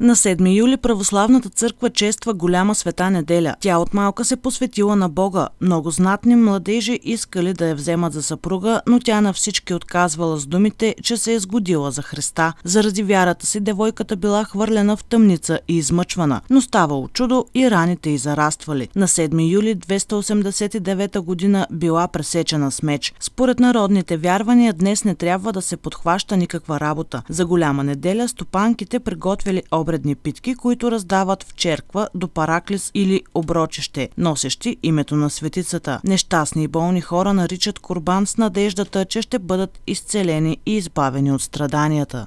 На 7 юли православната църква чества голяма света неделя. Тя от малка се посветила на Бога. Много знатни младежи искали да я вземат за съпруга, но тя на всички отказвала с думите, че се е сгодила за Христа. Заради вярата си девойката била хвърлена в тъмница и измъчвана, но ставало чудо и раните й зараствали. На 7 юли 289 година била пресечена с меч. Според народните вярвания днес не трябва да се подхваща никаква работа. За голяма неделя стопанките приготвили обредни питки, които раздават в черква до параклис или оброчище, носещи името на светицата. Нещастни и болни хора наричат Курбан с надеждата, че ще бъдат изцелени и избавени от страданията.